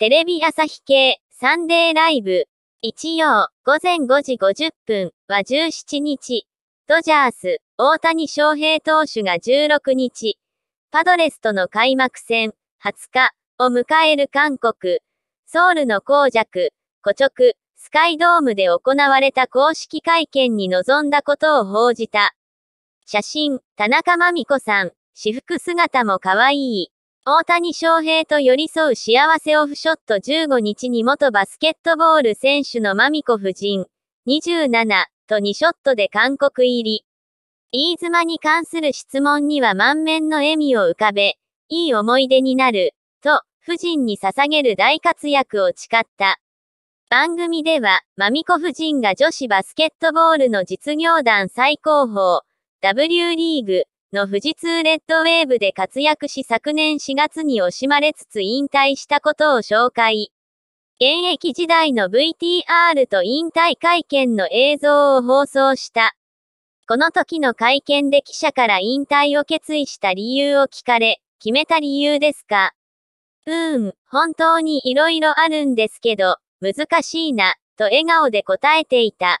テレビ朝日系サンデーライブ。一曜午前5時50分は17日。ドジャース、大谷翔平投手が16日。パドレスとの開幕戦20日を迎える韓国。ソウルの公爵、古直、スカイドームで行われた公式会見に臨んだことを報じた。写真、田中ま美子さん、私服姿も可愛い。大谷翔平と寄り添う幸せオフショット15日に元バスケットボール選手のマミコ夫人、27と2ショットで韓国入り。飯妻に関する質問には満面の笑みを浮かべ、いい思い出になる、と、夫人に捧げる大活躍を誓った。番組では、マミコ夫人が女子バスケットボールの実業団最高峰、W リーグ、の富士通レッドウェーブで活躍し昨年4月に惜しまれつつ引退したことを紹介。現役時代の VTR と引退会見の映像を放送した。この時の会見で記者から引退を決意した理由を聞かれ、決めた理由ですかうーん、本当に色々あるんですけど、難しいな、と笑顔で答えていた。